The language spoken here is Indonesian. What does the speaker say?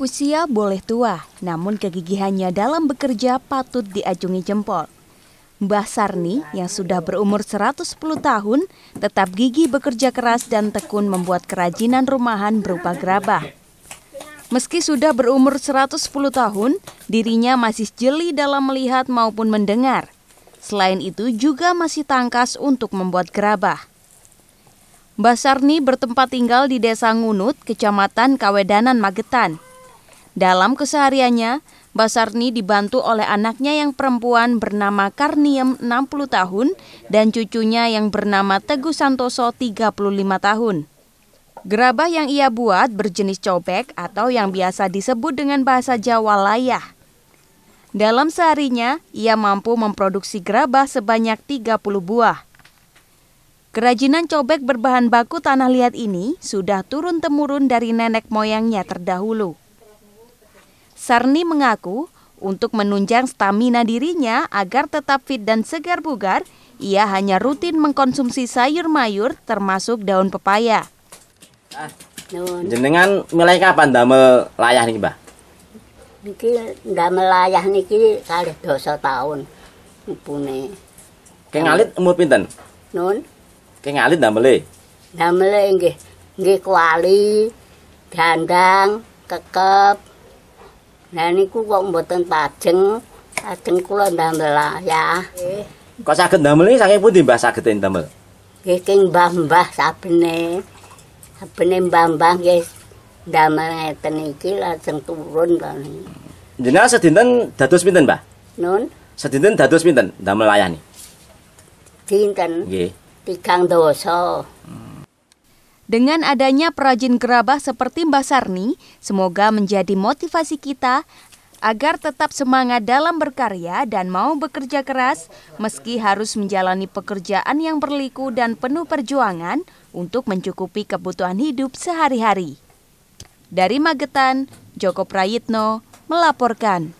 Usia boleh tua, namun kegigihannya dalam bekerja patut diacungi jempol. Mbah Sarni yang sudah berumur 110 tahun tetap gigi bekerja keras dan tekun membuat kerajinan rumahan berupa gerabah. Meski sudah berumur 110 tahun, dirinya masih jeli dalam melihat maupun mendengar. Selain itu juga masih tangkas untuk membuat gerabah. Mbah Sarni bertempat tinggal di Desa Ngunut, Kecamatan Kawedanan, Magetan. Dalam kesehariannya, Basarni dibantu oleh anaknya yang perempuan bernama Karniem 60 tahun dan cucunya yang bernama Teguh Santoso 35 tahun. Gerabah yang ia buat berjenis cobek atau yang biasa disebut dengan bahasa Jawa layah. Dalam seharinya, ia mampu memproduksi gerabah sebanyak 30 buah. Kerajinan cobek berbahan baku tanah liat ini sudah turun-temurun dari nenek moyangnya terdahulu. Sarni mengaku untuk menunjang stamina dirinya agar tetap fit dan segar bugar, ia hanya rutin mengkonsumsi sayur mayur termasuk daun pepaya. Jendengan jenengan mulai kapan ndame melayah nih, Mbak? Niki ndame melayah niki kalih dosa tahun mpune. Keng alit umur pinten? Nun. Keng alit ndamele? Ndamele nggih nggih kuali, dandang, kekep, Nah niku kok mboten pajeng, ajeng kula ndamel ya. Kok saged ndamel iki saking pundi Mbah saged ndamel? Nggih king Mbah-mbah sabene. Sabene Mbah-mbah nggih ndamel ngeten iki lajeng turun to niku. sedinten dadus pinten, Mbah? Nun. Sedinten dadus pinten ndamel layani? Dinten. Nggih. Tigang dosa. Hmm. Dengan adanya perajin gerabah seperti Mbah Sarni, semoga menjadi motivasi kita agar tetap semangat dalam berkarya dan mau bekerja keras meski harus menjalani pekerjaan yang berliku dan penuh perjuangan untuk mencukupi kebutuhan hidup sehari-hari. Dari Magetan, Joko Prayitno melaporkan.